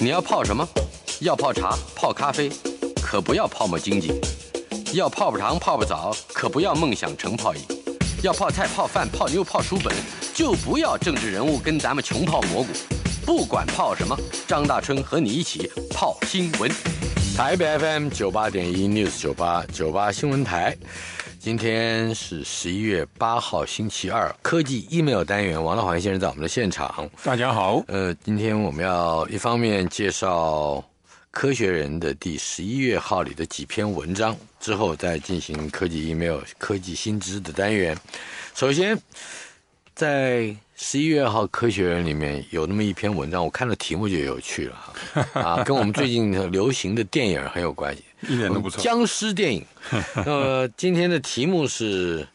你要泡什么？要泡茶、泡咖啡，可不要泡沫经济；要泡不长、泡不早，可不要梦想成泡影；要泡菜、泡饭、泡妞、泡书本，就不要政治人物跟咱们穷泡蘑菇。不管泡什么，张大春和你一起泡新闻。台北 FM 九八点一 News 九八九八新闻台。今天是十一月八号，星期二。科技 email 单元，王乐环先生在我们的现场。大家好，呃，今天我们要一方面介绍《科学人》的第十一月号里的几篇文章，之后再进行科技 email、科技新知的单元。首先，在十一月号《科学人》里面有那么一篇文章，我看了题目就有趣了，啊，跟我们最近流行的电影很有关系。一点都不错，僵尸电影。那 么今天的题目是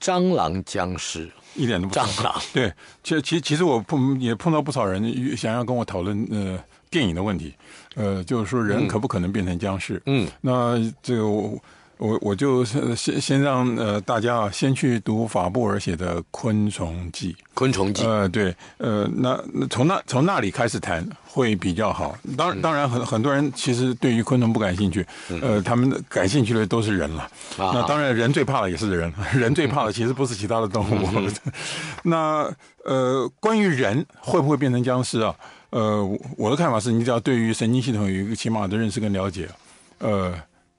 蟑螂僵尸，一点都不蟑螂。对，其实其实我碰也碰到不少人想要跟我讨论呃电影的问题，呃就是说人可不可能变成僵尸？嗯，那这我。我我就先先让呃大家啊先去读法布尔写的《昆虫记》《昆虫记》呃对呃那那从那从那里开始谈会比较好。当当然很很多人其实对于昆虫不感兴趣，呃他们感兴趣的都是人了。那当然人最怕的也是人，人最怕的其实不是其他的动物。那呃关于人会不会变成僵尸啊？呃我的看法是你只要对于神经系统有一个起码的认识跟了解，呃。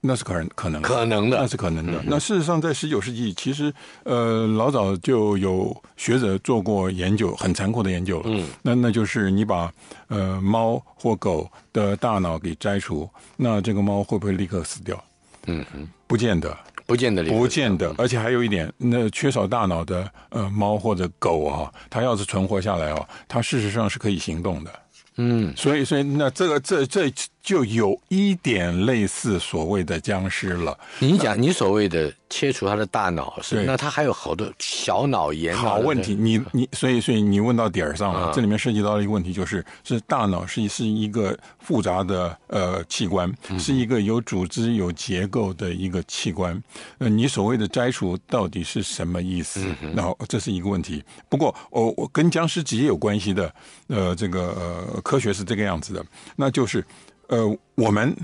那是可能可能的，那是可能的。那事实上，在十九世纪，其实呃，老早就有学者做过研究，很残酷的研究了。嗯，那那就是你把呃猫或狗的大脑给摘除，那这个猫会不会立刻死掉？嗯，不见得，不见得，不见得。而且还有一点，那缺少大脑的呃猫或者狗啊，它要是存活下来哦，它事实上是可以行动的。嗯，所以所以那这个这这。就有一点类似所谓的僵尸了。你讲，你所谓的切除他的大脑，是，那他还有好多小脑炎，好问题。你你，所以所以你问到点儿上了。这里面涉及到了一个问题，就是是大脑是是一个复杂的呃器官，是一个有组织有结构的一个器官。呃，你所谓的摘除到底是什么意思？那这是一个问题。不过我我跟僵尸直接有关系的，呃，这个呃科学是这个样子的，那就是。呃，我们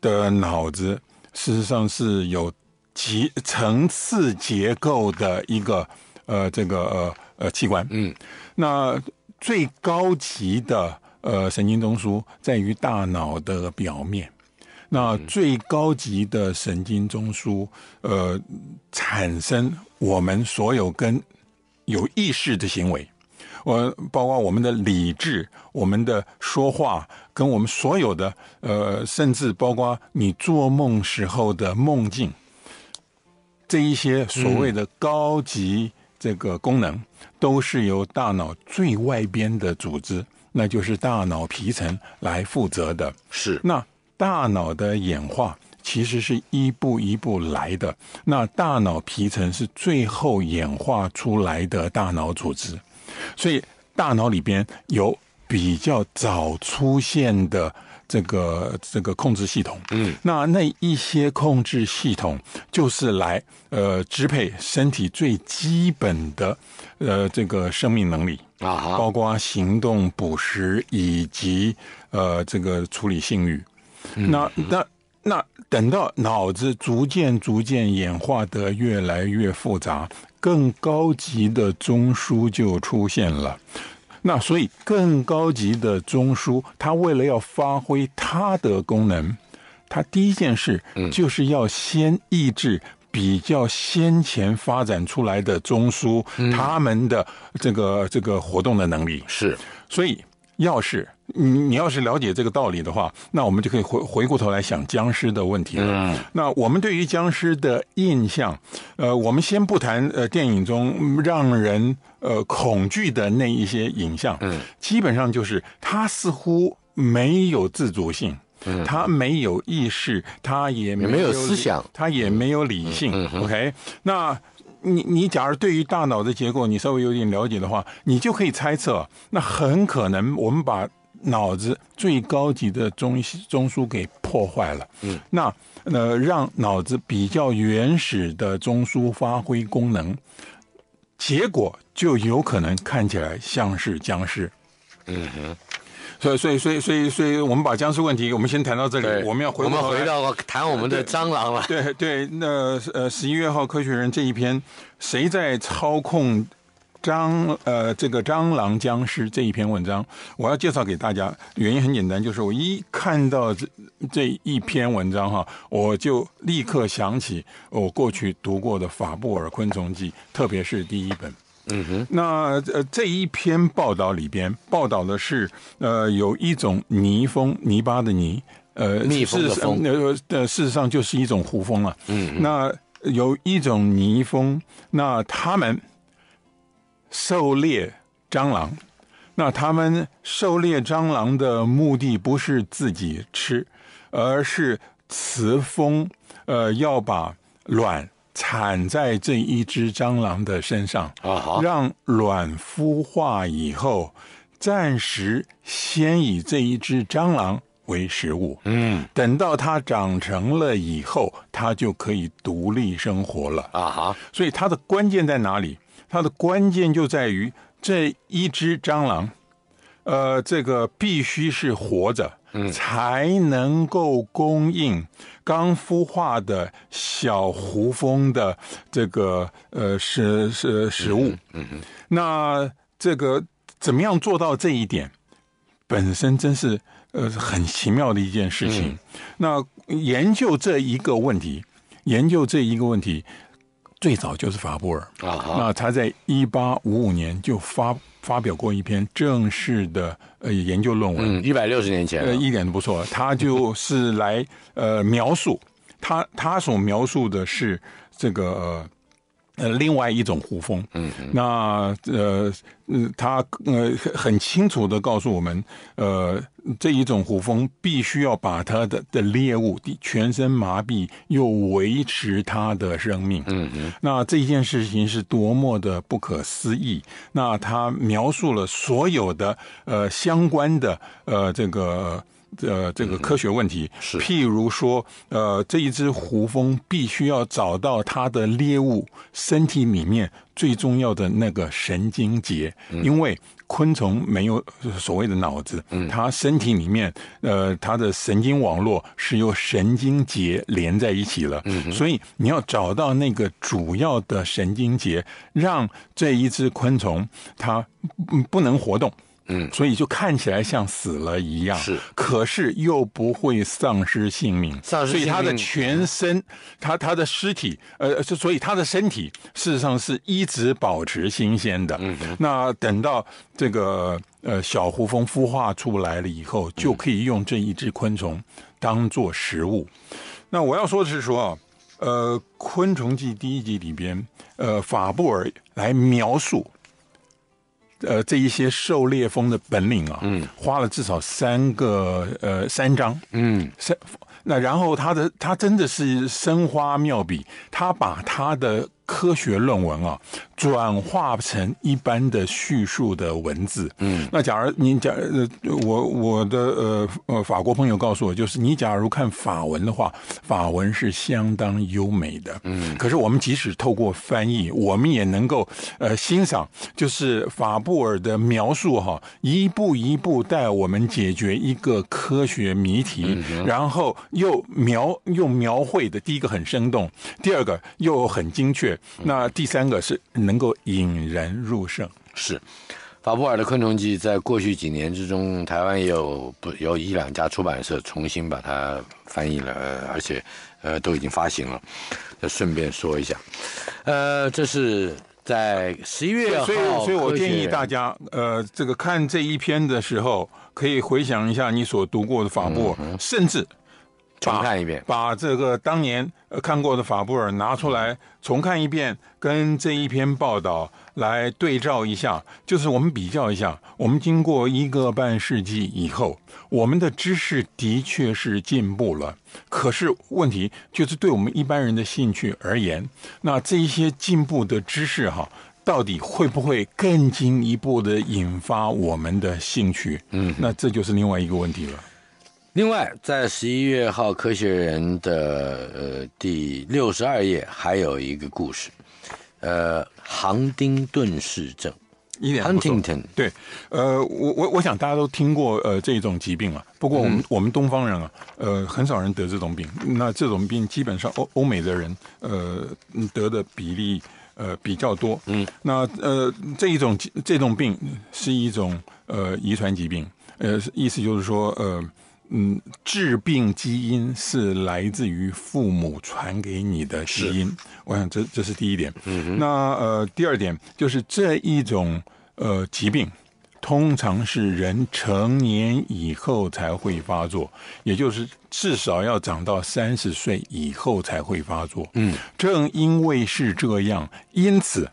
的脑子事实上是有几层次结构的一个呃这个呃呃器官。嗯，那最高级的呃神经中枢在于大脑的表面，那最高级的神经中枢呃产生我们所有跟有意识的行为。我包括我们的理智，我们的说话，跟我们所有的呃，甚至包括你做梦时候的梦境，这一些所谓的高级这个功能，都是由大脑最外边的组织，那就是大脑皮层来负责的。是那大脑的演化其实是一步一步来的，那大脑皮层是最后演化出来的大脑组织。所以，大脑里边有比较早出现的这个这个控制系统，嗯，那那一些控制系统就是来呃支配身体最基本的呃这个生命能力啊，包括行动、捕食以及呃这个处理性欲。那那那等到脑子逐渐逐渐演化的越来越复杂。更高级的中枢就出现了，那所以更高级的中枢，它为了要发挥它的功能，它第一件事就是要先抑制比较先前发展出来的中枢，他们的这个这个活动的能力是，所以要是。你你要是了解这个道理的话，那我们就可以回回过头来想僵尸的问题了。嗯，那我们对于僵尸的印象，呃，我们先不谈呃电影中让人呃恐惧的那一些影像。嗯，基本上就是它似乎没有自主性，他没有意识，他也没有思想，他也没有理性。OK，那你你假如对于大脑的结构你稍微有点了解的话，你就可以猜测，那很可能我们把脑子最高级的中中枢给破坏了，嗯，那呃让脑子比较原始的中枢发挥功能，结果就有可能看起来像是僵尸，嗯哼。所以所以所以所以所以我们把僵尸问题我们先谈到这里，我们要回我们回到谈我们的蟑螂了。对对，那呃十一月号《科学人》这一篇，谁在操控？蟑，呃，这个蟑螂僵尸这一篇文章，我要介绍给大家。原因很简单，就是我一看到这这一篇文章哈，我就立刻想起我过去读过的法布尔《昆虫记》，特别是第一本。嗯哼。那呃，这一篇报道里边报道的是呃，有一种泥蜂，泥巴的泥，呃，蜜蜂的蜂，呃，事实上就是一种胡蜂了。嗯。那有一种泥蜂，那他们。狩猎蟑螂，那他们狩猎蟑螂的目的不是自己吃，而是雌蜂，呃，要把卵产在这一只蟑螂的身上啊，让卵孵化以后，暂时先以这一只蟑螂为食物，嗯，等到它长成了以后，它就可以独立生活了啊哈。所以它的关键在哪里？它的关键就在于这一只蟑螂，呃，这个必须是活着，嗯，才能够供应刚孵化的小胡蜂的这个呃食食食物。嗯嗯，那这个怎么样做到这一点，本身真是呃很奇妙的一件事情。那研究这一个问题，研究这一个问题。最早就是法布尔啊，那他在一八五五年就发发表过一篇正式的呃研究论文，嗯，一百六十年前，呃，一点都不错，他就是来呃描述他他所描述的是这个。呃，另外一种胡蜂，嗯那呃，嗯，呃很清楚的告诉我们，呃，这一种胡蜂必须要把它的的猎物全身麻痹，又维持它的生命，嗯嗯，那这件事情是多么的不可思议。那他描述了所有的呃相关的呃这个。呃，这个科学问题是，譬如说，呃，这一只胡蜂必须要找到它的猎物身体里面最重要的那个神经节，因为昆虫没有所谓的脑子，它身体里面呃，它的神经网络是由神经节连在一起了，所以你要找到那个主要的神经节，让这一只昆虫它不能活动。嗯，所以就看起来像死了一样，是，可是又不会丧失性命，丧失所以他的全身，他他的尸体，呃，所以他的身体事实上是一直保持新鲜的。嗯，那等到这个呃小胡蜂孵化出来了以后，就可以用这一只昆虫当做食物。那我要说的是说，呃，《昆虫记》第一集里边，呃，法布尔来描述。呃，这一些狩猎风的本领啊，嗯，花了至少三个呃三张，嗯，三那然后他的他真的是生花妙笔，他把他的科学论文啊。转化成一般的叙述的文字。嗯，那假如你假呃，我我的呃呃法国朋友告诉我，就是你假如看法文的话，法文是相当优美的。嗯，可是我们即使透过翻译，我们也能够呃欣赏，就是法布尔的描述哈，一步一步带我们解决一个科学谜题，然后又描又描绘的，第一个很生动，第二个又很精确，那第三个是嗯。能够引人入胜，是法布尔的《昆虫记》。在过去几年之中，台湾也有不有一两家出版社重新把它翻译了，而且呃都已经发行了。顺便说一下，呃，这是在十一月，所以所以我建议大家，呃，这个看这一篇的时候，可以回想一下你所读过的法布尔，甚至。重看一遍，把这个当年看过的法布尔拿出来重看一遍，跟这一篇报道来对照一下，就是我们比较一下。我们经过一个半世纪以后，我们的知识的确是进步了。可是问题就是，对我们一般人的兴趣而言，那这一些进步的知识哈，到底会不会更进一步的引发我们的兴趣？嗯，那这就是另外一个问题了。另外，在十一月号《科学人》的呃第六十二页，还有一个故事，呃，杭丁顿氏症，一点 o n 对，呃，我我我想大家都听过呃这种疾病啊。不过我们我们东方人啊，呃，很少人得这种病。那这种病基本上欧欧美的人呃得的比例呃比较多。嗯。那呃这一种这种病是一种呃遗传疾病，呃，意思就是说呃。嗯，致病基因是来自于父母传给你的基因，我想这这是第一点。嗯，那呃，第二点就是这一种呃疾病，通常是人成年以后才会发作，也就是至少要长到三十岁以后才会发作。嗯，正因为是这样，因此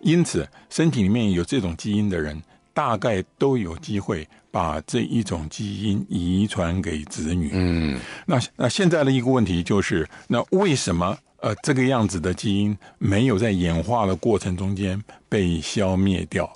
因此身体里面有这种基因的人。大概都有机会把这一种基因遗传给子女。嗯，那那现在的一个问题就是，那为什么呃这个样子的基因没有在演化的过程中间被消灭掉？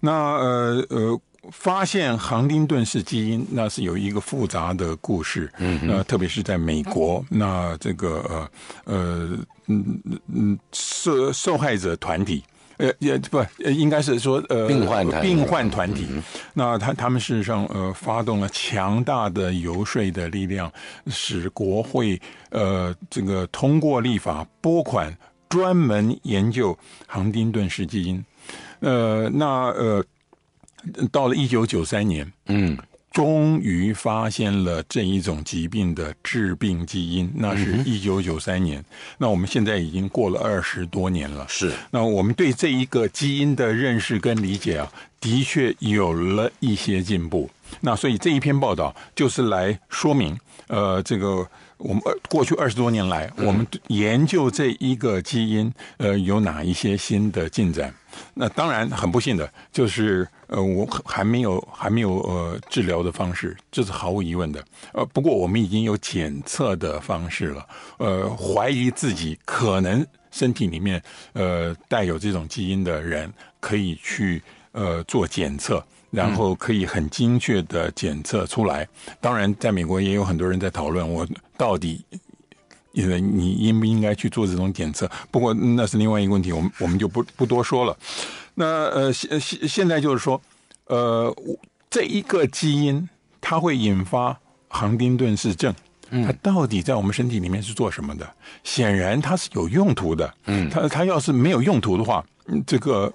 那呃呃，发现杭丁顿氏基因，那是有一个复杂的故事。嗯，那特别是在美国，那这个呃呃嗯嗯受受害者团体。呃，也不，应该是说，呃，病患团，病患团体，那他他们事实上，呃，发动了强大的游说的力量，使国会，呃，这个通过立法拨款，专门研究杭丁顿氏基因，呃，那呃，到了一九九三年，嗯。终于发现了这一种疾病的致病基因，那是一九九三年。那我们现在已经过了二十多年了。是。那我们对这一个基因的认识跟理解啊，的确有了一些进步。那所以这一篇报道就是来说明，呃，这个。我们二过去二十多年来，我们研究这一个基因，呃，有哪一些新的进展？那当然很不幸的，就是呃，我还没有还没有呃治疗的方式，这是毫无疑问的。呃，不过我们已经有检测的方式了。呃，怀疑自己可能身体里面呃带有这种基因的人，可以去呃做检测。然后可以很精确的检测出来。当然，在美国也有很多人在讨论，我到底，因为你应不应该去做这种检测？不过那是另外一个问题，我们我们就不不多说了。那呃现现现在就是说，呃，这一个基因它会引发亨丁顿氏症，它到底在我们身体里面是做什么的？显然它是有用途的。嗯，它它要是没有用途的话，这个。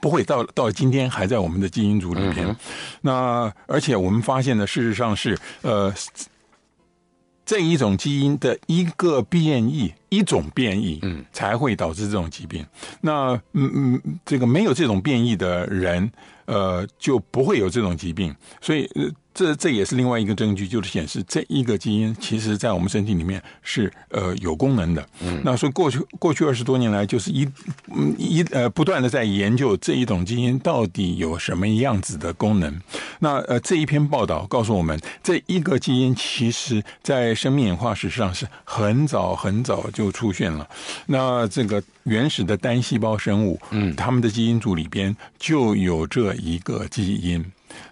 不会到到今天还在我们的基因组里边，那而且我们发现呢，事实上是呃这一种基因的一个变异。一种变异，嗯，才会导致这种疾病。那，嗯嗯，这个没有这种变异的人，呃，就不会有这种疾病。所以，这这也是另外一个证据，就是显示这一个基因其实在我们身体里面是呃有功能的。嗯，那所以过去过去二十多年来，就是一嗯一呃不断的在研究这一种基因到底有什么样子的功能。那呃这一篇报道告诉我们，这一个基因其实在生命演化史上是很早很早。就出现了，那这个原始的单细胞生物，嗯，他们的基因组里边就有这一个基因。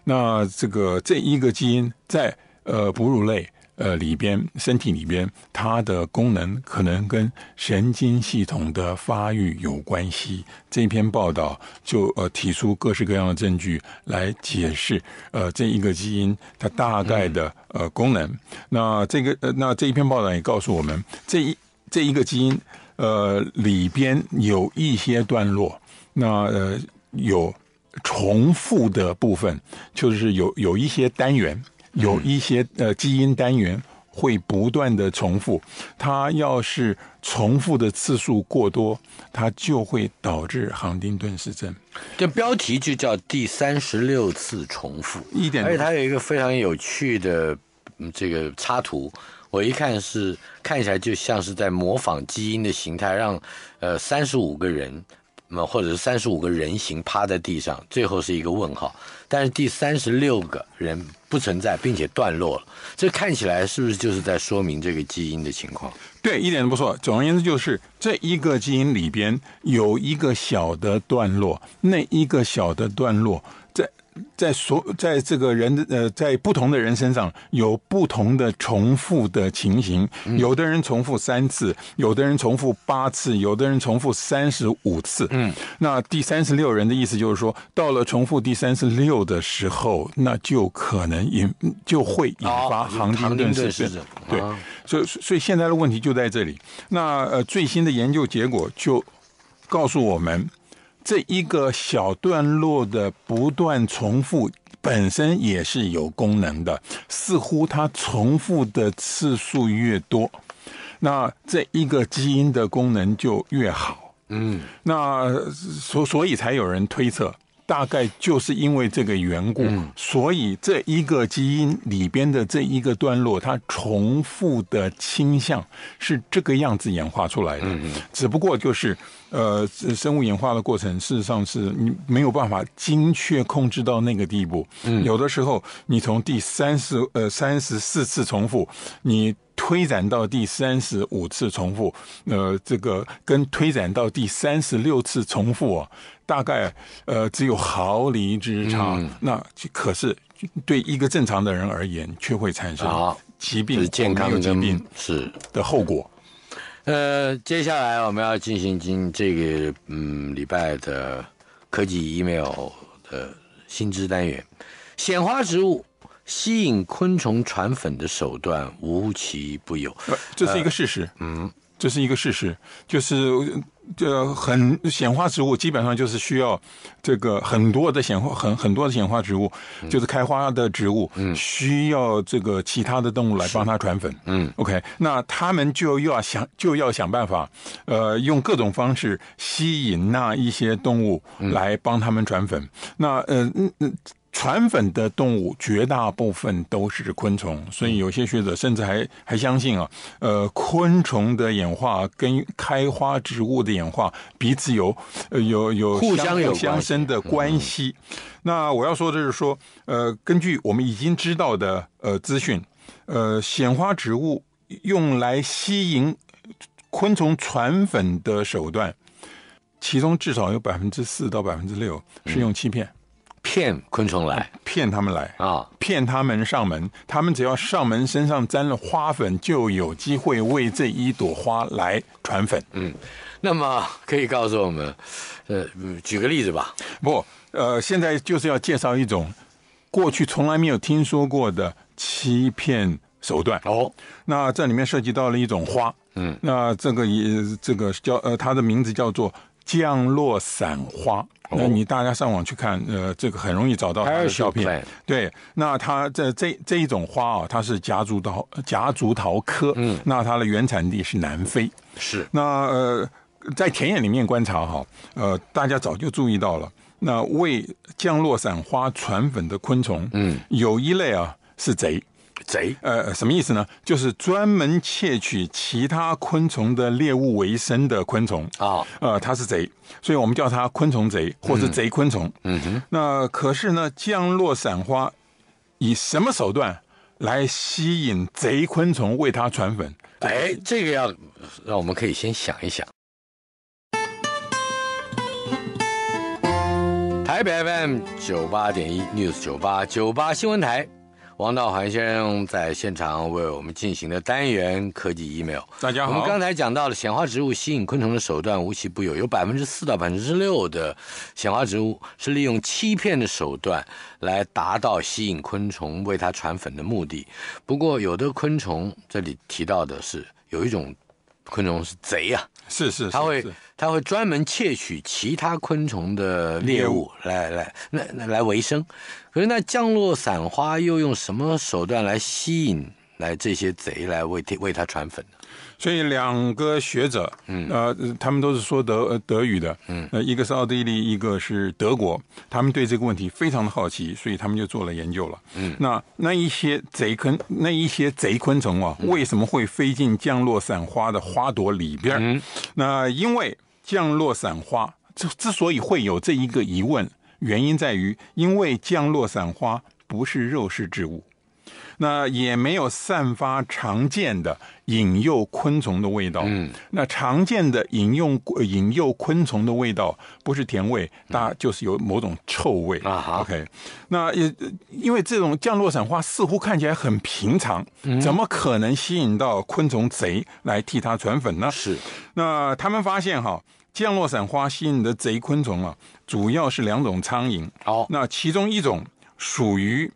那这个这一个基因在呃哺乳类呃里边身体里边，它的功能可能跟神经系统的发育有关系。这篇报道就呃提出各式各样的证据来解释呃这一个基因它大概的呃功能。那这个呃那这一篇报道也告诉我们这一。这一个基因，呃，里边有一些段落，那呃有重复的部分，就是有有一些单元，有一些呃基因单元会不断的重复。它要是重复的次数过多，它就会导致亨丁顿氏症。这标题就叫“第三十六次重复”，一点。而且它有一个非常有趣的这个插图。我一看是，看起来就像是在模仿基因的形态，让，呃，三十五个人，嘛，或者是三十五个人形趴在地上，最后是一个问号。但是第三十六个人不存在，并且断落了。这看起来是不是就是在说明这个基因的情况？对，一点都不错。总而言之，就是这一个基因里边有一个小的段落，那一个小的段落。在所在这个人的呃，在不同的人身上有不同的重复的情形，有的人重复三次，有的人重复八次，有的人重复三十五次。嗯，那第三十六人的意思就是说，到了重复第三十六的时候，那就可能引就会引发行列论事件。对，所以所以现在的问题就在这里。那呃，最新的研究结果就告诉我们。这一个小段落的不断重复本身也是有功能的，似乎它重复的次数越多，那这一个基因的功能就越好。嗯，那所所以才有人推测，大概就是因为这个缘故，所以这一个基因里边的这一个段落它重复的倾向是这个样子演化出来的。嗯嗯，只不过就是。呃，生物演化的过程事实上是你没有办法精确控制到那个地步。嗯，有的时候你从第三十呃三十四次重复，你推展到第三十五次重复，呃，这个跟推展到第三十六次重复啊，大概呃只有毫厘之差。嗯，那可是对一个正常的人而言，却会产生疾病、健康的疾病是的后果。呃，接下来我们要进行今这个嗯礼拜的科技 email 的薪资单元。显花植物吸引昆虫传粉的手段无奇不有，这是一个事实。嗯。这是一个事实，就是，呃，很显花植物基本上就是需要，这个很多的显花，很很多的显花植物就是开花的植物，嗯，需要这个其他的动物来帮它传粉，嗯，OK，那他们就要想，就要想办法，呃，用各种方式吸引那一些动物来帮他们传粉，那呃嗯嗯。传粉的动物绝大部分都是昆虫，所以有些学者甚至还还相信啊，呃，昆虫的演化跟开花植物的演化彼此有呃有有互相有相生的关系。那我要说的是说，呃，根据我们已经知道的呃资讯，呃，显花植物用来吸引昆虫传粉的手段，其中至少有百分之四到百分之六是用欺骗。骗昆虫来，骗他们来啊！骗他们上门，他们只要上门，身上沾了花粉，就有机会为这一朵花来传粉。嗯，那么可以告诉我们，呃，举个例子吧。不，呃，现在就是要介绍一种过去从来没有听说过的欺骗手段。哦，那这里面涉及到了一种花。嗯，那这个也，这个叫呃，它的名字叫做。降落伞花，那你大家上网去看，呃，这个很容易找到它的照片。对，那它这这这一种花啊，它是夹竹桃夹竹桃科，嗯，那它的原产地是南非。是，那呃，在田野里面观察哈，呃，大家早就注意到了，那为降落伞花传粉的昆虫，嗯，有一类啊是贼。贼，呃，什么意思呢？就是专门窃取其他昆虫的猎物为生的昆虫啊，呃，它是贼，所以我们叫它昆虫贼或者贼昆虫。嗯哼。那可是呢，降落伞花以什么手段来吸引贼昆虫为它传粉？哎，这个要让我们可以先想一想。台北 FM 九八点一 News 九八九八新闻台。王道涵先生在现场为我们进行的单元科技 email。大家好，我们刚才讲到了显化植物吸引昆虫的手段无奇不有，有百分之四到百分之六的显化植物是利用欺骗的手段来达到吸引昆虫为它传粉的目的。不过，有的昆虫，这里提到的是有一种昆虫是贼呀。是是，他会他会专门窃取其他昆虫的猎物来来来来为生，可是那降落伞花又用什么手段来吸引来这些贼来为为它传粉？所以两个学者，嗯，呃，他们都是说德德语的，嗯，呃，一个是奥地利，一个是德国，他们对这个问题非常的好奇，所以他们就做了研究了，嗯，那那一些贼昆那一些贼昆虫啊，为什么会飞进降落伞花的花朵里边？嗯，那因为降落伞花之之所以会有这一个疑问，原因在于，因为降落伞花不是肉食植物。那也没有散发常见的引诱昆虫的味道。嗯，那常见的引诱引诱昆虫的味道不是甜味，它就是有某种臭味啊。OK，那也因为这种降落伞花似乎看起来很平常，怎么可能吸引到昆虫贼来替它传粉呢？是。那他们发现哈，降落伞花吸引的贼昆虫啊，主要是两种苍蝇。哦，那其中一种属于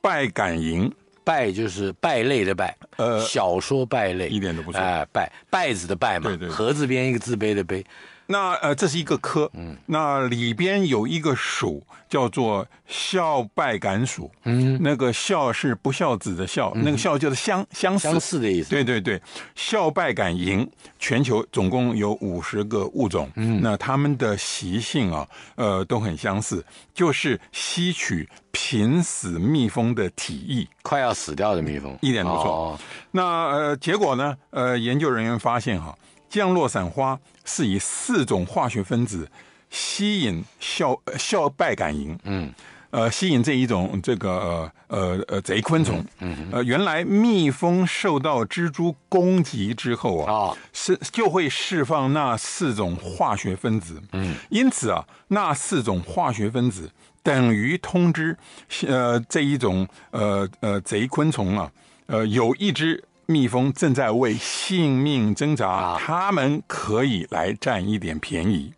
败感蝇。败就是败类的败，呃，小说败类，一点都不错败败子的败嘛，盒字边一个自卑的卑。那呃，这是一个科，嗯，那里边有一个属，叫做孝败感属，嗯，那个孝是不孝子的孝，那个孝就是相相似相似的意思，对对对，孝败感蝇，全球总共有五十个物种，嗯，那它们的习性啊，呃，都很相似，就是吸取濒死蜜蜂的体液，快要死掉的蜜蜂，一点不错，哦、那呃，结果呢，呃，研究人员发现哈。降落伞花是以四种化学分子吸引效校败感蝇，嗯，呃，吸引这一种这个呃呃贼昆虫，呃，原来蜜蜂受到蜘蛛攻击之后啊，啊，是就会释放那四种化学分子，嗯，因此啊，那四种化学分子等于通知，呃，这一种呃呃贼昆虫啊，呃，有一只。蜜蜂正在为性命挣扎，它们可以来占一点便宜，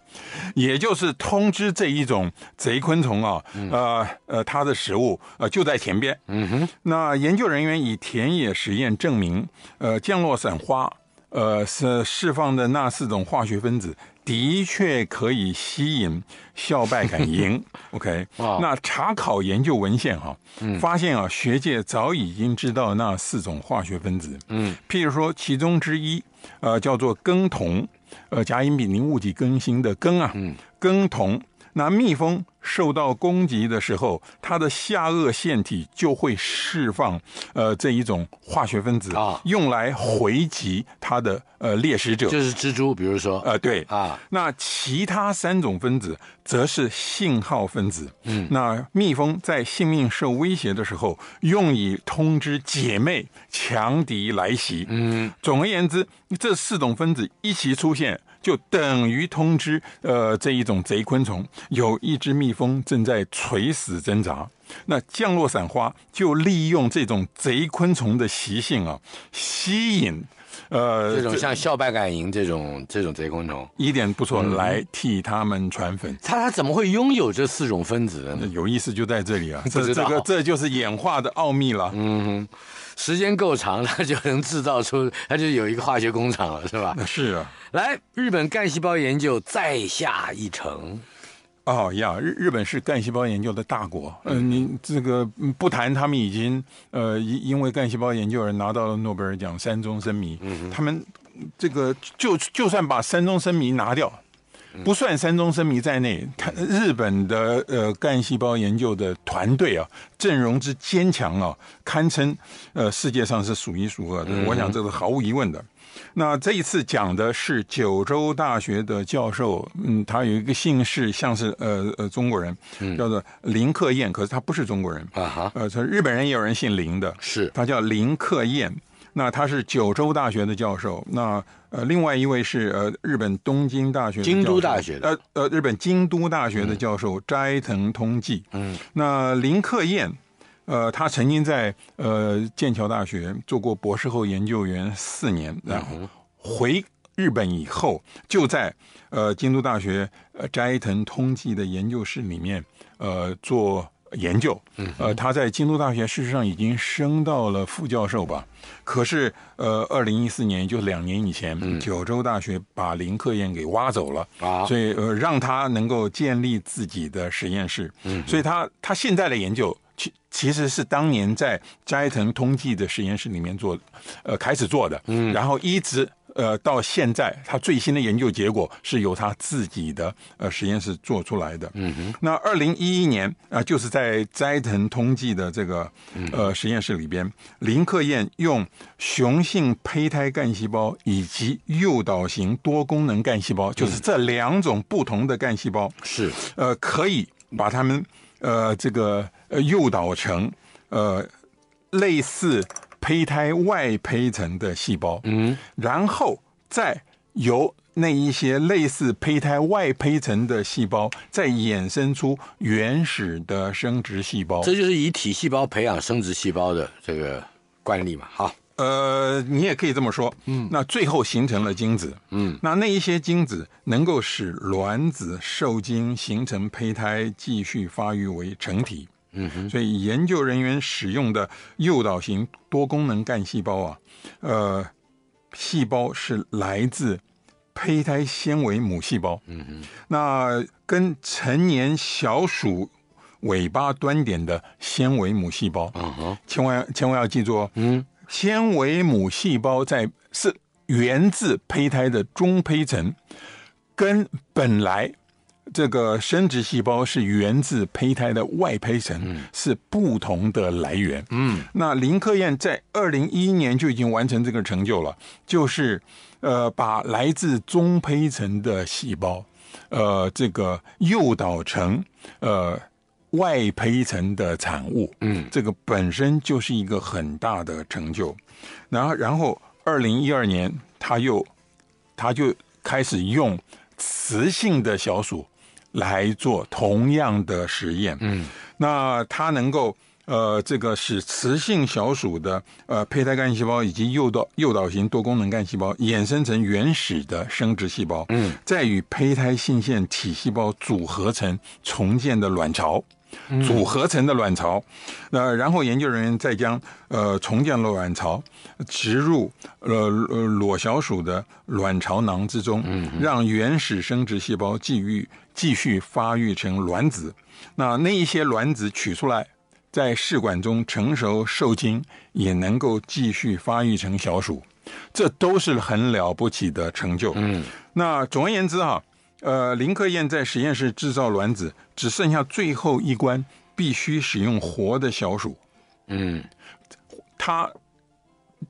也就是通知这一种贼昆虫啊，呃呃，它的食物呃就在前边。嗯哼，那研究人员以田野实验证明，呃，降落伞花呃是释放的那四种化学分子。的确可以吸引校败敢赢，OK，那查考研究文献哈，发现啊，学界早已经知道那四种化学分子，嗯，譬如说其中之一，呃，叫做根酮，呃，甲乙丙丁戊己庚辛的根啊，嗯，根酮。那蜜蜂受到攻击的时候，它的下颚腺体就会释放，呃，这一种化学分子，用来回击它的呃猎食者，就是蜘蛛，比如说，呃，对啊。那其他三种分子则是信号分子，嗯，那蜜蜂在性命受威胁的时候，用以通知姐妹强敌来袭，嗯。总而言之，这四种分子一起出现。就等于通知，呃，这一种贼昆虫，有一只蜜蜂正在垂死挣扎。那降落伞花就利用这种贼昆虫的习性啊，吸引。呃，这种像校白杆营这种这种贼昆虫，一点不错，来替他们传粉。他他怎么会拥有这四种分子？有意思就在这里啊，这这个这就是演化的奥秘了。嗯，时间够长，他就能制造出，他就有一个化学工厂了，是吧？是啊。来，日本干细胞研究再下一城。哦呀，日日本是干细胞研究的大国。嗯，你这个不谈他们已经，呃，因因为干细胞研究而拿到了诺贝尔奖，三中生迷，嗯，他们这个就就算把三中生迷拿掉，不算三中生迷在内，他日本的呃干细胞研究的团队啊，阵容之坚强啊，堪称呃世界上是数一数二的。我想这是毫无疑问的。那这一次讲的是九州大学的教授，嗯，他有一个姓氏像是呃呃中国人，叫做林克彦，可是他不是中国人啊哈，呃，日本人也有人姓林的是，他叫林克彦。那他是九州大学的教授。那呃，另外一位是呃日本东京大学京都大学呃呃日本京都大学的教授斋藤通纪。嗯，那林克彦。呃，他曾经在呃剑桥大学做过博士后研究员四年，然后回日本以后就在呃京都大学呃斋藤通纪的研究室里面呃做研究。嗯，呃他在京都大学事实上已经升到了副教授吧？可是呃二零一四年就两年以前，九州大学把林克彦给挖走了啊，所以呃让他能够建立自己的实验室。嗯，所以他他现在的研究。其其实是当年在斋藤通济的实验室里面做，呃，开始做的，嗯，然后一直呃到现在，他最新的研究结果是由他自己的呃实验室做出来的，嗯哼。那二零一一年啊，就是在斋藤通济的这个呃实验室里边，林克燕用雄性胚胎干细胞以及诱导型多功能干细胞，就是这两种不同的干细胞，是呃，可以把它们呃这个。呃，诱导成呃类似胚胎外胚层的细胞，嗯，然后再由那一些类似胚胎外胚层的细胞，再衍生出原始的生殖细胞。这就是以体细胞培养生殖细胞的这个惯例嘛？好，呃，你也可以这么说。嗯，那最后形成了精子，嗯，那那一些精子能够使卵子受精，形成胚胎，继续发育为成体。嗯，所以研究人员使用的诱导型多功能干细胞啊，呃，细胞是来自胚胎纤维母细胞。嗯哼，那跟成年小鼠尾巴端点的纤维母细胞。嗯哼，千万千万要记住哦。嗯，纤维母细胞在是源自胚胎的中胚层，跟本来。这个生殖细胞是源自胚胎的外胚层，是不同的来源。嗯，那林克燕在二零一一年就已经完成这个成就了，就是，呃，把来自中胚层的细胞，呃，这个诱导成呃外胚层的产物。嗯，这个本身就是一个很大的成就。然后，然后二零一二年，他又，他就开始用雌性的小鼠。来做同样的实验，嗯，那它能够，呃，这个使雌性小鼠的，呃，胚胎干细胞以及诱导诱导型多功能干细胞衍生成原始的生殖细胞，嗯，再与胚胎性腺体细胞组合成重建的卵巢。组合成的卵巢，那然后研究人员再将呃重建了卵巢植入呃呃裸小鼠的卵巢囊之中，让原始生殖细胞继续继续发育成卵子。那那一些卵子取出来，在试管中成熟受精，也能够继续发育成小鼠。这都是很了不起的成就。嗯，那总而言之哈。呃，林克燕在实验室制造卵子，只剩下最后一关，必须使用活的小鼠。嗯，他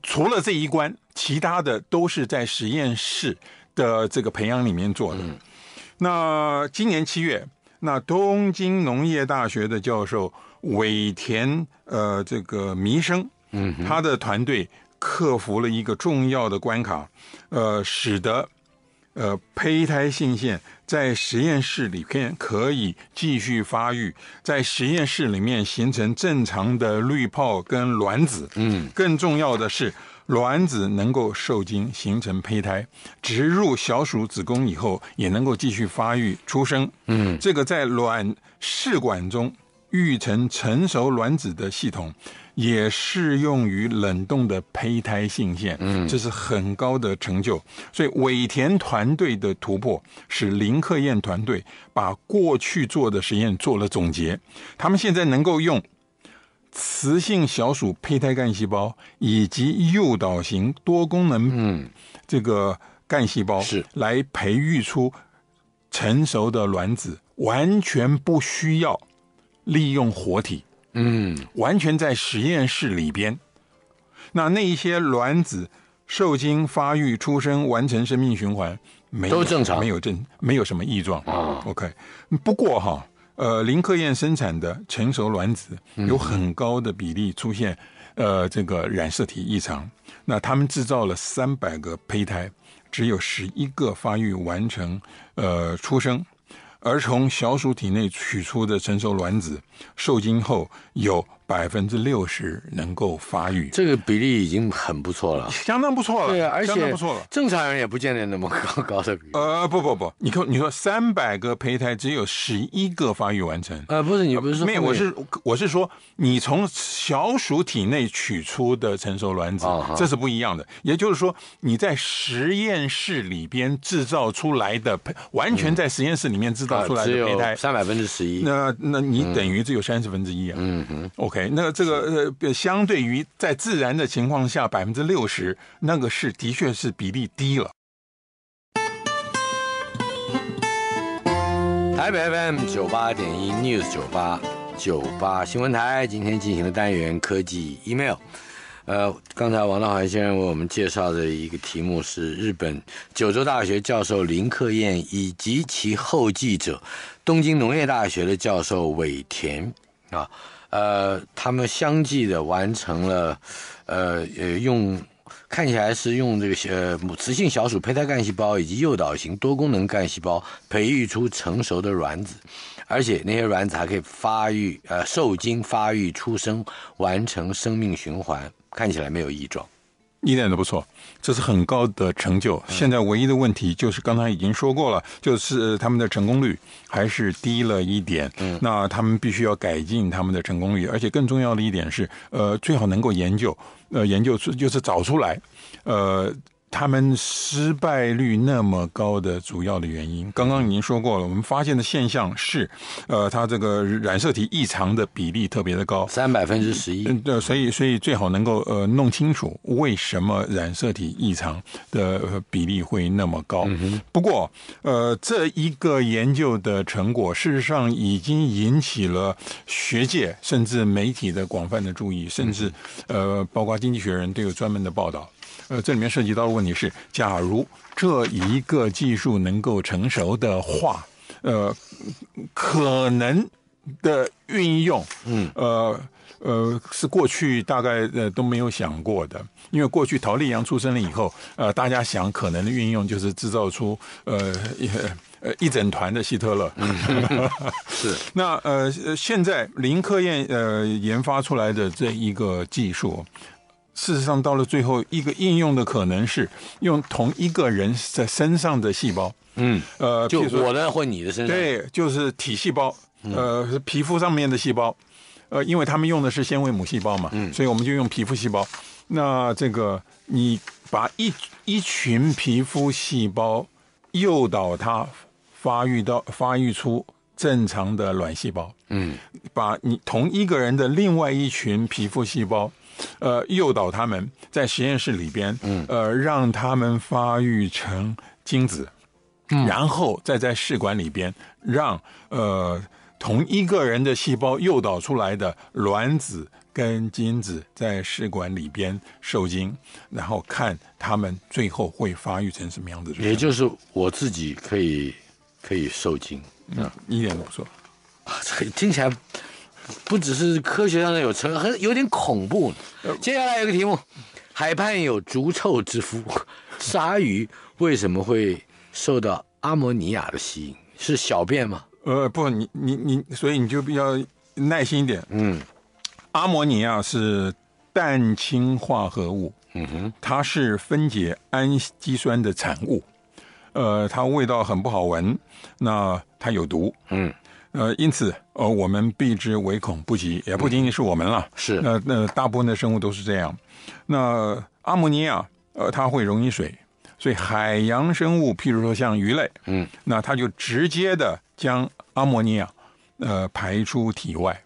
除了这一关，其他的都是在实验室的这个培养里面做的。那今年七月，那东京农业大学的教授尾田呃这个弥生，嗯，他的团队克服了一个重要的关卡，呃，使得。呃，胚胎性腺在实验室里面可以继续发育，在实验室里面形成正常的滤泡跟卵子。嗯，更重要的是，卵子能够受精形成胚胎，植入小鼠子宫以后也能够继续发育出生。嗯，这个在卵试管中。育成成熟卵子的系统，也适用于冷冻的胚胎性腺，嗯，这是很高的成就。所以，尾田团队的突破使林克彦团队把过去做的实验做了总结。他们现在能够用雌性小鼠胚胎干细胞以及诱导型多功能嗯这个干细胞是来培育出成熟的卵子，完全不需要。利用活体，嗯，完全在实验室里边。那那一些卵子受精、发育、出生、完成生命循环，没都正常，没有正，没有什么异状。啊，OK。不过哈，呃，林克燕生产的成熟卵子有很高的比例出现，呃，这个染色体异常。那他们制造了三百个胚胎，只有十一个发育完成，呃，出生。而从小鼠体内取出的成熟卵子。受精后有百分之六十能够发育，这个比例已经很不错了，相当不错了。对啊，而且不错了。正常人也不见得那么高高的比例。呃，不不不，你看你说三百个胚胎只有十一个发育完成。呃，不是你不是说没有，我是我是说你从小鼠体内取出的成熟卵子，这是不一样的。也就是说你在实验室里边制造出来的胚，完全在实验室里面制造出来的胚胎，三百分之十一。那那你等于。只有三十分之一啊。嗯哼。OK，那这个呃，相对于在自然的情况下百分之六十，那个是的确是比例低了。台北 FM 九八点一 News 九八九八新闻台，今天进行的单元科技 Email。呃，刚才王道涵先生为我们介绍的一个题目是日本九州大学教授林克彦以及其后继者。东京农业大学的教授尾田啊，呃，他们相继的完成了，呃，呃，用看起来是用这个呃母雌性小鼠胚胎干细胞以及诱导型多功能干细胞培育出成熟的卵子，而且那些卵子还可以发育，呃，受精、发育、出生，完成生命循环，看起来没有异状。一点都不错，这是很高的成就。现在唯一的问题就是，刚才已经说过了，就是他们的成功率还是低了一点。嗯，那他们必须要改进他们的成功率，而且更重要的一点是，呃，最好能够研究，呃，研究出就是找出来，呃。他们失败率那么高的主要的原因，刚刚已经说过了。我们发现的现象是，呃，它这个染色体异常的比例特别的高，三百分之十一。嗯，对，所以所以最好能够呃弄清楚为什么染色体异常的比例会那么高。嗯不过呃，这一个研究的成果事实上已经引起了学界甚至媒体的广泛的注意，甚至呃，包括《经济学人》都有专门的报道。呃，这里面涉及到的问题是，假如这一个技术能够成熟的话，呃，可能的运用，嗯，呃呃，是过去大概呃都没有想过的，因为过去陶立阳出生了以后，呃，大家想可能的运用就是制造出呃呃一整团的希特勒，是。那呃，现在林科院呃研发出来的这一个技术。事实上，到了最后，一个应用的可能是用同一个人在身上的细胞。嗯，呃，就我的或你的身上。对，就是体细胞，呃，是皮肤上面的细胞。呃，因为他们用的是纤维母细胞嘛，所以我们就用皮肤细胞。那这个，你把一一群皮肤细胞诱导它发育到发育出正常的卵细胞。嗯，把你同一个人的另外一群皮肤细胞。呃，诱导他们在实验室里边，嗯，呃，让他们发育成精子，嗯，然后再在试管里边让呃同一个人的细胞诱导出来的卵子跟精子在试管里边受精，然后看他们最后会发育成什么样子。也就是我自己可以可以受精，嗯，一点都不错，这听起来。不只是科学上的有成，很有点恐怖。接下来有个题目：海畔有足臭之夫，鲨鱼为什么会受到阿摩尼亚的吸引？是小便吗？呃，不，你你你，所以你就比较耐心一点。嗯，阿摩尼亚是氮氢化合物。嗯哼，它是分解氨基酸的产物。呃，它味道很不好闻，那它有毒。嗯。呃，因此，呃，我们避之唯恐不及，也不仅仅是我们了，是呃，那大部分的生物都是这样。那阿莫尼亚，呃，它会溶于水，所以海洋生物，譬如说像鱼类，嗯，那它就直接的将阿莫尼亚，呃，排出体外。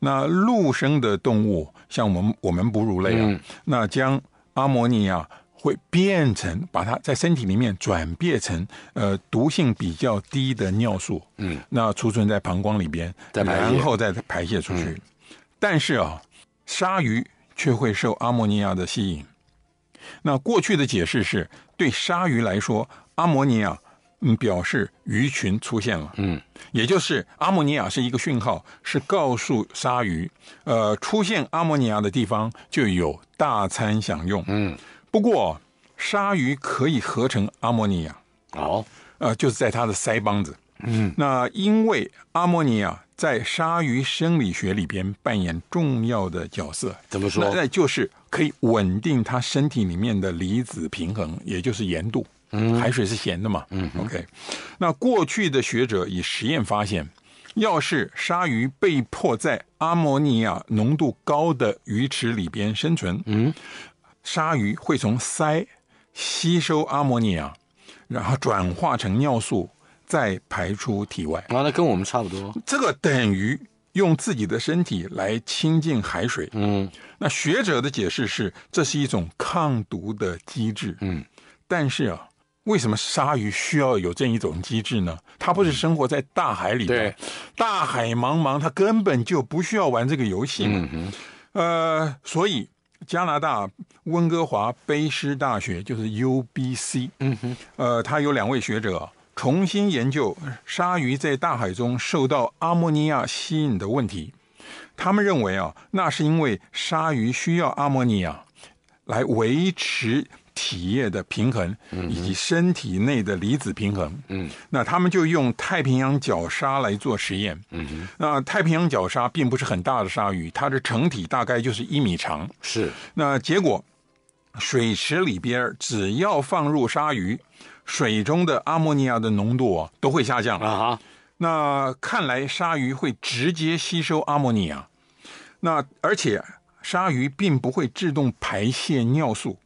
那陆生的动物，像我们我们哺乳类啊，那将阿莫尼亚会变成把它在身体里面转变成呃毒性比较低的尿素，嗯，那储存在膀胱里边，然后再排泄出去。但是啊，鲨鱼却会受阿莫尼亚的吸引。那过去的解释是对鲨鱼来说，阿莫尼亚表示鱼群出现了，嗯，也就是阿莫尼亚是一个讯号，是告诉鲨鱼，呃，出现阿莫尼亚的地方就有大餐享用，嗯。不过，鲨鱼可以合成阿莫尼亚。好，呃，就是在它的腮帮子。嗯，那因为阿莫尼亚在鲨鱼生理学里边扮演重要的角色。怎么说？那就是可以稳定它身体里面的离子平衡，也就是盐度。嗯，海水是咸的嘛？嗯。OK，那过去的学者以实验发现，要是鲨鱼被迫在阿尼亚浓度高的鱼池里边生存，嗯。鲨鱼会从鳃吸收阿莫尼亚，然后转化成尿素，再排出体外。啊，那跟我们差不多。这个等于用自己的身体来清净海水。嗯。那学者的解释是，这是一种抗毒的机制。嗯。但是啊，为什么鲨鱼需要有这样一种机制呢？它不是生活在大海里吗？对。大海茫茫，它根本就不需要玩这个游戏嘛。嗯呃，所以。加拿大温哥华卑诗大学就是 UBC，嗯哼，呃，他有两位学者重新研究鲨鱼在大海中受到阿莫尼亚吸引的问题，他们认为啊，那是因为鲨鱼需要阿莫尼亚来维持。体液的平衡以及身体内的离子平衡。嗯，那他们就用太平洋角鲨来做实验。嗯那太平洋角鲨并不是很大的鲨鱼，它的成体大概就是一米长。是。那结果，水池里边只要放入鲨鱼，水中的阿莫尼亚的浓度啊都会下降。啊哈。那看来鲨鱼会直接吸收阿莫尼亚。那而且鲨鱼并不会自动排泄尿素。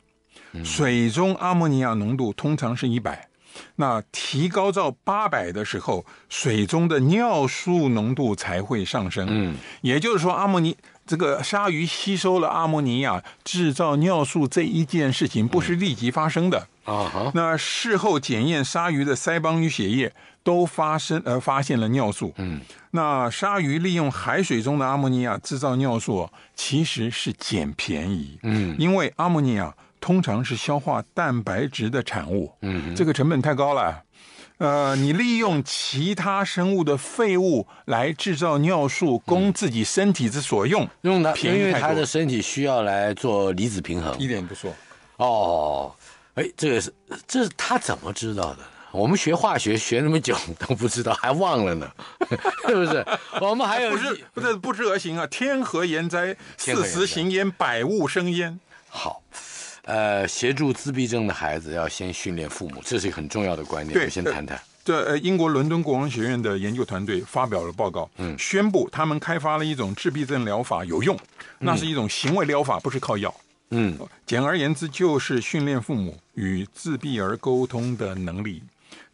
水中阿莫尼亚浓度通常是一百，那提高到八百的时候，水中的尿素浓度才会上升。嗯，也就是说，阿莫尼这个鲨鱼吸收了阿莫尼亚制造尿素这一件事情不是立即发生的啊。那事后检验，鲨鱼的腮帮与血液都发生呃发现了尿素。嗯，那鲨鱼利用海水中的阿莫尼亚制造尿素其实是捡便宜。嗯，因为阿莫尼亚。通常是消化蛋白质的产物，嗯，这个成本太高了，呃，你利用其他生物的废物来制造尿素，供自己身体之所用，用的因为他的身体需要来做离子平衡，一点不错，哦，哎，这个是这他怎么知道的？我们学化学学那么久都不知道，还忘了呢，是不是？我们还有不知不是不知而行啊！天何言哉？四时行焉，百物生焉。好。呃，协助自闭症的孩子要先训练父母，这是一个很重要的观念。我先谈谈。这英国伦敦国王学院的研究团队发表了报告，宣布他们开发了一种自闭症疗法有用。那是一种行为疗法，不是靠药。嗯，简而言之就是训练父母与自闭儿沟通的能力。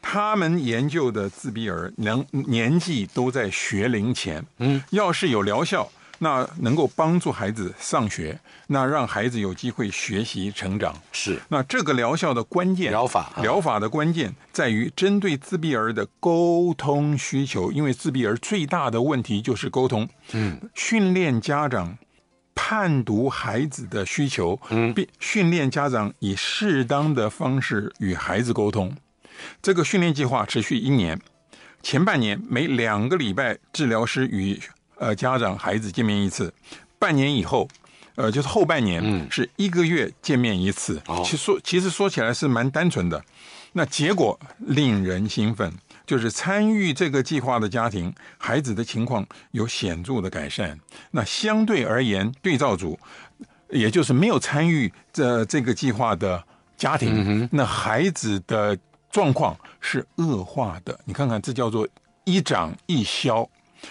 他们研究的自闭儿能年纪都在学龄前。嗯，要是有疗效。那能够帮助孩子上学，那让孩子有机会学习成长，是。那这个疗效的关键疗法，疗法的关键在于针对自闭儿的沟通需求，因为自闭儿最大的问题就是沟通。嗯，训练家长判读孩子的需求，嗯，并训练家长以适当的方式与孩子沟通。这个训练计划持续一年，前半年每两个礼拜治疗师与。呃，家长孩子见面一次，半年以后，呃，就是后半年是一个月见面一次。其实，其实说起来是蛮单纯的。那结果令人兴奋，就是参与这个计划的家庭，孩子的情况有显著的改善。那相对而言，对照组，也就是没有参与这这个计划的家庭，那孩子的状况是恶化的。你看看，这叫做一长一消。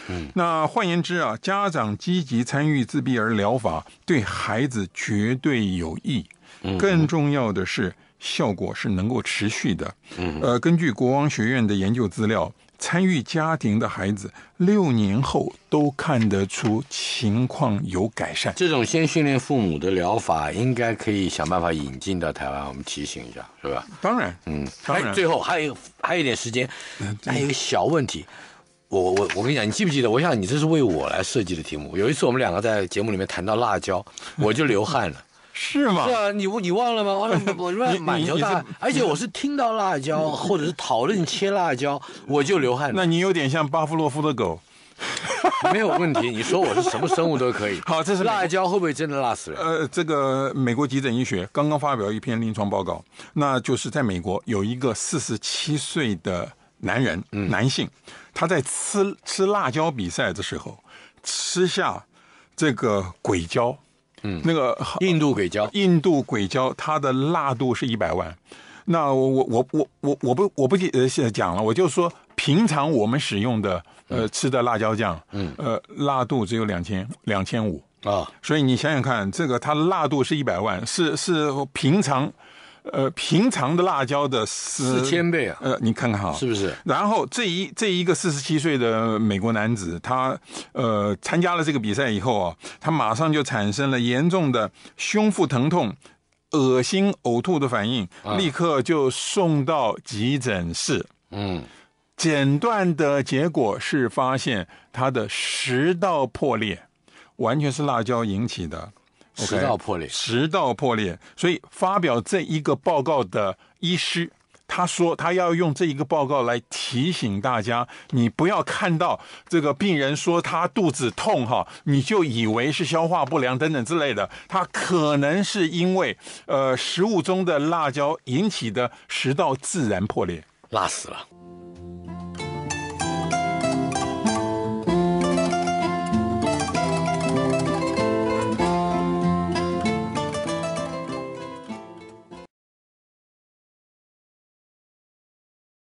嗯，那换言之啊，家长积极参与自闭儿疗法对孩子绝对有益。更重要的是，效果是能够持续的。嗯，呃，根据国王学院的研究资料，参与家庭的孩子六年后都看得出情况有改善。这种先训练父母的疗法，应该可以想办法引进到台湾。我们提醒一下，是吧？当然，嗯，当然。最后还有还有一点时间，还有一个小问题。我我我跟你讲，你记不记得？我想你这是为我来设计的题目。有一次我们两个在节目里面谈到辣椒，我就流汗了，是吗？是啊，你你忘了吗？我 我满你大而且我是听到辣椒或者是讨论切辣椒，我就流汗。那你有点像巴甫洛夫的狗，没有问题。你说我是什么生物都可以。好，这是辣椒会不会真的辣死人？呃，这个美国急诊医学刚刚发表一篇临床报告，那就是在美国有一个四十七岁的男人，男性。他在吃吃辣椒比赛的时候，吃下这个鬼椒，嗯，那个印度鬼椒，印度鬼椒它的辣度是一百万。那我我我我我我不我不讲了，我就说平常我们使用的呃吃的辣椒酱，嗯，呃辣度只有两千两千五啊。所以你想想看，这个它辣度是一百万，是是平常。呃，平常的辣椒的四千倍啊！呃，你看看哈，是不是？然后这一这一个四十七岁的美国男子，他呃参加了这个比赛以后啊，他马上就产生了严重的胸腹疼痛、恶心、呕吐的反应，立刻就送到急诊室。嗯，诊断的结果是发现他的食道破裂，完全是辣椒引起的。食道破裂，食道破裂。所以，发表这一个报告的医师，他说他要用这一个报告来提醒大家，你不要看到这个病人说他肚子痛哈，你就以为是消化不良等等之类的，他可能是因为呃食物中的辣椒引起的食道自然破裂，辣死了。